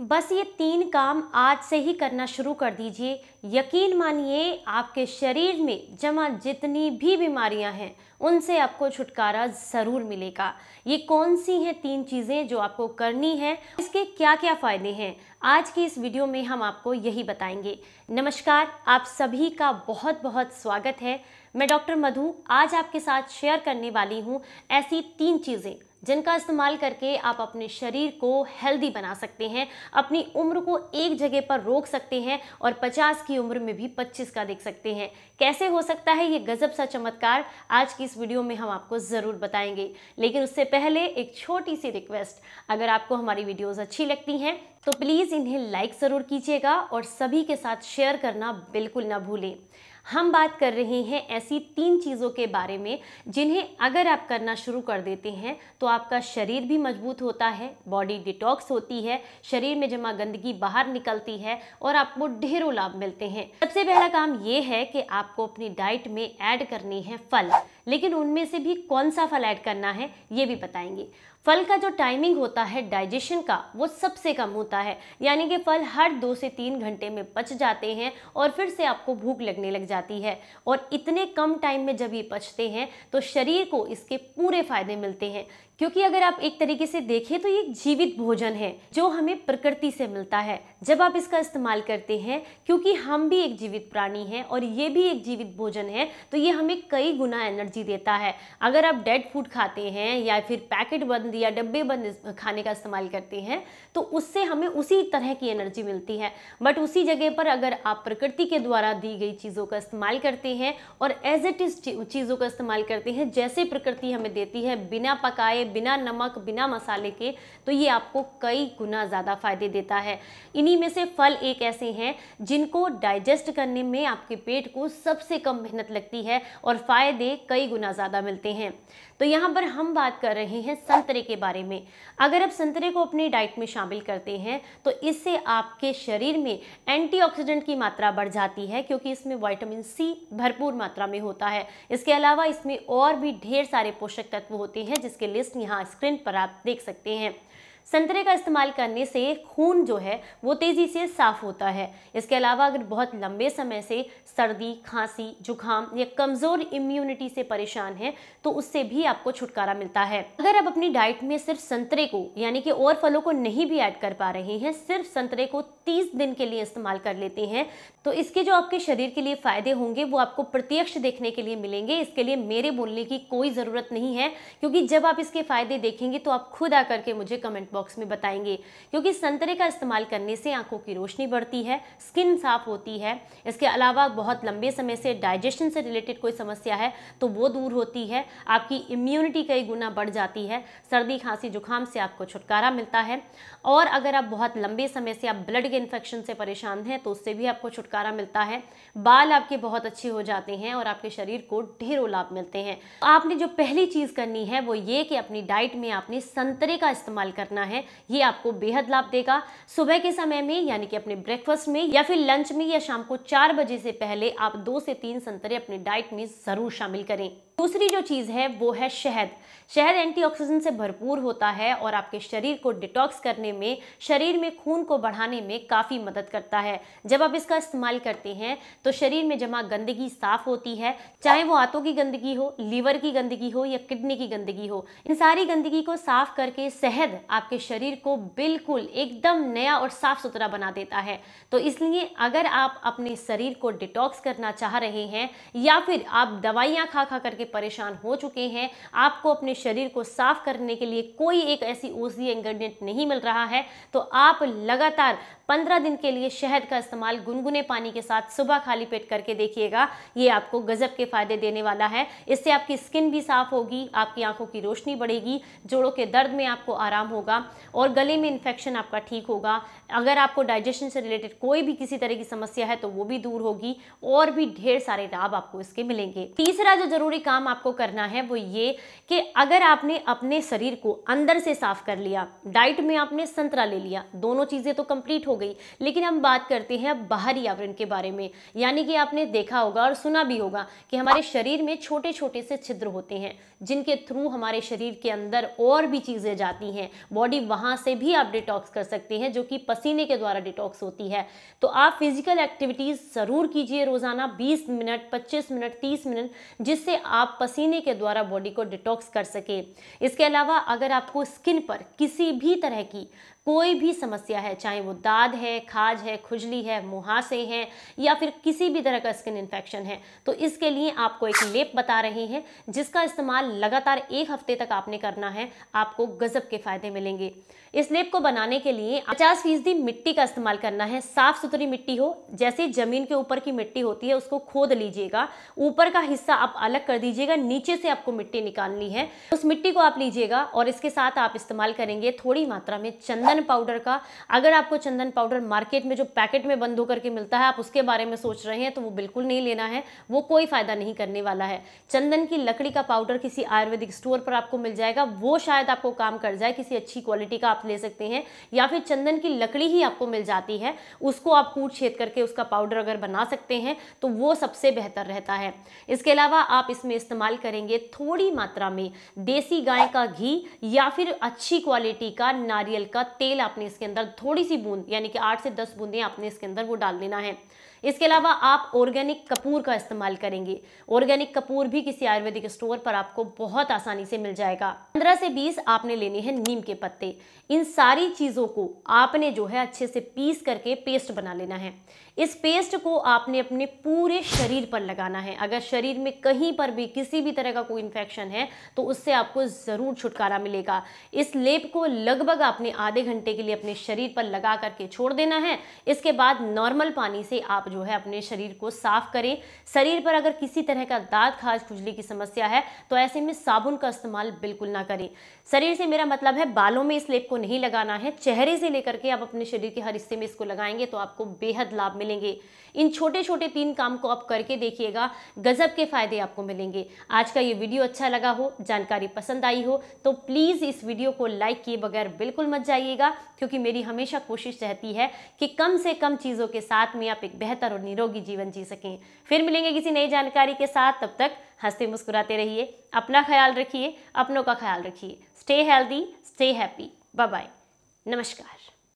बस ये तीन काम आज से ही करना शुरू कर दीजिए यकीन मानिए आपके शरीर में जमा जितनी भी बीमारियां हैं उनसे आपको छुटकारा ज़रूर मिलेगा ये कौन सी हैं तीन चीज़ें जो आपको करनी है इसके क्या क्या फ़ायदे हैं आज की इस वीडियो में हम आपको यही बताएंगे नमस्कार आप सभी का बहुत बहुत स्वागत है मैं डॉक्टर मधु आज आपके साथ शेयर करने वाली हूँ ऐसी तीन चीज़ें जिनका इस्तेमाल करके आप अपने शरीर को हेल्दी बना सकते हैं अपनी उम्र को एक जगह पर रोक सकते हैं और 50 की उम्र में भी 25 का देख सकते हैं कैसे हो सकता है ये गज़ब सा चमत्कार आज की इस वीडियो में हम आपको ज़रूर बताएंगे लेकिन उससे पहले एक छोटी सी रिक्वेस्ट अगर आपको हमारी वीडियोस अच्छी लगती हैं तो प्लीज़ इन्हें लाइक ज़रूर कीजिएगा और सभी के साथ शेयर करना बिल्कुल ना भूलें हम बात कर रहे हैं ऐसी तीन चीज़ों के बारे में जिन्हें अगर आप करना शुरू कर देते हैं तो आपका शरीर भी मजबूत होता है बॉडी डिटॉक्स होती है शरीर में जमा गंदगी बाहर निकलती है और आपको ढेरों लाभ मिलते हैं सबसे पहला काम ये है कि आपको अपनी डाइट में ऐड करनी है फल लेकिन उनमें से भी कौन सा फल ऐड करना है ये भी बताएंगे फल का जो टाइमिंग होता है डाइजेशन का वो सबसे कम होता है यानी कि फल हर दो से तीन घंटे में पच जाते हैं और फिर से आपको भूख लगने लग जाती है और इतने कम टाइम में जब ये पचते हैं तो शरीर को इसके पूरे फायदे मिलते हैं क्योंकि अगर आप एक तरीके से देखें तो ये जीवित भोजन है जो हमें प्रकृति से मिलता है जब आप इसका इस्तेमाल करते हैं क्योंकि हम भी एक जीवित प्राणी हैं और ये भी एक जीवित भोजन है तो ये हमें कई गुना एनर्जी देता है अगर आप डेड फूड खाते हैं या फिर पैकेट बंद या डब्बे बंद खाने का इस्तेमाल करते हैं तो उससे हमें उसी तरह की एनर्जी मिलती है बट उसी जगह पर अगर आप प्रकृति के द्वारा दी गई चीज़ों का इस्तेमाल करते हैं और एज इट इज़ चीज़ों का इस्तेमाल करते हैं जैसे प्रकृति हमें देती है बिना पकाए बिना नमक बिना मसाले के तो ये आपको कई गुना ज़्यादा फायदे देता है इन्हीं में से फल एक ऐसे हैं जिनको डाइजेस्ट करने में आपके पेट को सबसे कम मेहनत लगती है और फ़ायदे कई गुना ज़्यादा मिलते हैं तो यहाँ पर हम बात कर रहे हैं संतरे के बारे में अगर आप संतरे को अपनी डाइट में शामिल करते हैं तो इससे आपके शरीर में एंटीऑक्सीडेंट की मात्रा बढ़ जाती है क्योंकि इसमें वाइटामिन सी भरपूर मात्रा में होता है इसके अलावा इसमें और भी ढेर सारे पोषक तत्व होते हैं जिसके लिस्ट यहाँ स्क्रीन पर आप देख सकते हैं संतरे का इस्तेमाल करने से खून जो है वो तेज़ी से साफ होता है इसके अलावा अगर बहुत लंबे समय से सर्दी खांसी जुखाम या कमज़ोर इम्यूनिटी से परेशान है तो उससे भी आपको छुटकारा मिलता है अगर आप अपनी डाइट में सिर्फ संतरे को यानी कि और फलों को नहीं भी ऐड कर पा रहे हैं सिर्फ संतरे को तीस दिन के लिए इस्तेमाल कर लेते हैं तो इसके जो आपके शरीर के लिए फ़ायदे होंगे वो आपको प्रत्यक्ष देखने के लिए मिलेंगे इसके लिए मेरे बोलने की कोई ज़रूरत नहीं है क्योंकि जब आप इसके फ़ायदे देखेंगे तो आप खुद आकर के मुझे कमेंट बॉक्स में बताएंगे क्योंकि संतरे का इस्तेमाल करने से आंखों की रोशनी बढ़ती है स्किन साफ होती है इसके अलावा बहुत लंबे समय से डाइजेशन से रिलेटेड कोई समस्या है तो वो दूर होती है आपकी इम्यूनिटी कई गुना बढ़ जाती है सर्दी खांसी जुकाम से आपको छुटकारा मिलता है और अगर आप बहुत लंबे समय से आप ब्लड के इन्फेक्शन से परेशान हैं तो उससे भी आपको छुटकारा मिलता है बाल आपके बहुत अच्छे हो जाते हैं और आपके शरीर को ढेरों लाभ मिलते हैं आपने जो पहली चीज़ करनी है वो ये कि अपनी डाइट में आपने संतरे का इस्तेमाल करना है ये आपको बेहद लाभ देगा सुबह के समय में यानी कि अपने ब्रेकफास्ट में या फिर लंच में या शाम को चार बजे से पहले आप दो से तीन संतरे अपनी डाइट में ज़रूर शामिल करें दूसरी जो चीज़ है वो है शहद शहद एंटीऑक्सीडेंट से भरपूर होता है और आपके शरीर को डिटॉक्स करने में शरीर में खून को बढ़ाने में काफ़ी मदद करता है जब आप इसका इस्तेमाल करते हैं तो शरीर में जमा गंदगी साफ होती है चाहे वो आंतों की गंदगी हो लीवर की गंदगी हो या किडनी की गंदगी हो इन सारी गंदगी को साफ करके शहद आपके शरीर को बिल्कुल एकदम नया और साफ सुथरा बना देता है तो इसलिए अगर आप अपने शरीर को डिटॉक्स करना चाह रहे हैं या फिर आप दवाइयाँ खा खा करके परेशान हो चुके हैं आपको अपने शरीर को साफ करने के लिए कोई एक ऐसी ओसी इंग्रेडिएंट नहीं मिल रहा है तो आप लगातार पंद्रह दिन के लिए शहद का इस्तेमाल गुनगुने पानी के साथ सुबह खाली पेट करके देखिएगा ये आपको गजब के फायदे देने वाला है इससे आपकी स्किन भी साफ होगी आपकी आंखों की रोशनी बढ़ेगी जोड़ों के दर्द में आपको आराम होगा और गले में इन्फेक्शन आपका ठीक होगा अगर आपको डाइजेशन से रिलेटेड कोई भी किसी तरह की समस्या है तो वो भी दूर होगी और भी ढेर सारे लाभ आपको इसके मिलेंगे तीसरा जो जरूरी काम काम आपको करना है वो ये कि अगर आपने अपने शरीर को अंदर से साफ कर लिया डाइट में आपने संतरा ले लिया दोनों चीज़ें तो कंप्लीट हो गई लेकिन हम बात करते हैं अब बाहरी आवरण के बारे में यानी कि आपने देखा होगा और सुना भी होगा कि हमारे शरीर में छोटे छोटे से छिद्र होते हैं जिनके थ्रू हमारे शरीर के अंदर और भी चीज़ें जाती हैं बॉडी वहाँ से भी आप डिटॉक्स कर सकते हैं जो कि पसीने के द्वारा डिटॉक्स होती है तो आप फिजिकल एक्टिविटीज़ ज़रूर कीजिए रोज़ाना बीस मिनट पच्चीस मिनट तीस मिनट जिससे आप आप पसीने के द्वारा बॉडी को डिटॉक्स कर सके इसके अलावा अगर आपको स्किन पर किसी भी तरह की कोई भी समस्या है चाहे वो दाद है खाज है खुजली है मुहासे हैं या फिर किसी भी तरह का स्किन इन्फेक्शन है तो इसके लिए आपको एक लेप बता रहे हैं जिसका इस्तेमाल लगातार एक हफ्ते तक आपने करना है आपको गज़ब के फ़ायदे मिलेंगे इस लेप को बनाने के लिए पचास फीसदी मिट्टी का इस्तेमाल करना है साफ सुथरी मिट्टी हो जैसे जमीन के ऊपर की मिट्टी होती है उसको खोद लीजिएगा ऊपर का हिस्सा आप अलग कर दीजिएगा नीचे से आपको मिट्टी निकालनी है उस मिट्टी को आप लीजिएगा और इसके साथ आप इस्तेमाल करेंगे थोड़ी मात्रा में चंदन पाउडर का अगर आपको चंदन पाउडर मार्केट में जो पैकेट में बंद होकर के मिलता है आप उसके बारे में सोच रहे हैं तो वो बिल्कुल नहीं लेना है वो कोई फायदा नहीं करने वाला है चंदन की लकड़ी का पाउडर किसी आयुर्वेदिक स्टोर पर आपको मिल जाएगा वो शायद आपको काम कर जाए किसी अच्छी क्वालिटी का आपने ले सकते हैं या फिर चंदन की लकड़ी ही आपको मिल जाती है उसको आप कूट छेद करके उसका पाउडर अगर बना सकते हैं तो वो सबसे बेहतर रहता है इसके अलावा आप इसमें इस्तेमाल करेंगे थोड़ी मात्रा में देसी गाय का घी या फिर अच्छी क्वालिटी का नारियल का तेल आपने इसके अंदर थोड़ी सी बूंद यानी कि आठ से दस बूंदें आपने इसके अंदर वो डाल देना है इसके अलावा आप ऑर्गेनिक कपूर का इस्तेमाल करेंगे ऑर्गेनिक कपूर भी किसी आयुर्वेदिक स्टोर पर आपको बहुत आसानी से मिल जाएगा पंद्रह से बीस आपने लेने हैं नीम के पत्ते इन सारी चीज़ों को आपने जो है अच्छे से पीस करके पेस्ट बना लेना है इस पेस्ट को आपने अपने पूरे शरीर पर लगाना है अगर शरीर में कहीं पर भी किसी भी तरह का कोई इन्फेक्शन है तो उससे आपको ज़रूर छुटकारा मिलेगा इस लेप को लगभग आपने आधे घंटे के लिए अपने शरीर पर लगा करके छोड़ देना है इसके बाद नॉर्मल पानी से आप जो है अपने शरीर को साफ करें शरीर पर अगर किसी तरह का दाद खाज खुजली की समस्या है तो ऐसे में साबुन का इस्तेमाल बिल्कुल ना करें शरीर से मेरा मतलब है बालों में इस लेप को नहीं लगाना है चेहरे से लेकर के आप अपने शरीर के हर हिस्से में इसको लगाएंगे तो आपको बेहद लाभ मिलेंगे इन छोटे छोटे तीन काम को आप करके देखिएगा गजब के फायदे आपको मिलेंगे आज का ये वीडियो अच्छा लगा हो जानकारी पसंद आई हो तो प्लीज़ इस वीडियो को लाइक किए बगैर बिल्कुल मत जाइएगा क्योंकि मेरी हमेशा कोशिश रहती है कि कम से कम चीज़ों के साथ में आप एक बेहतर बेहतर और निरोगी जीवन जी सकें फिर मिलेंगे किसी नई जानकारी के साथ तब तक हंसते मुस्कुराते रहिए अपना ख्याल रखिए अपनों का ख्याल रखिए stay healthy stay happy bye bye नमस्कार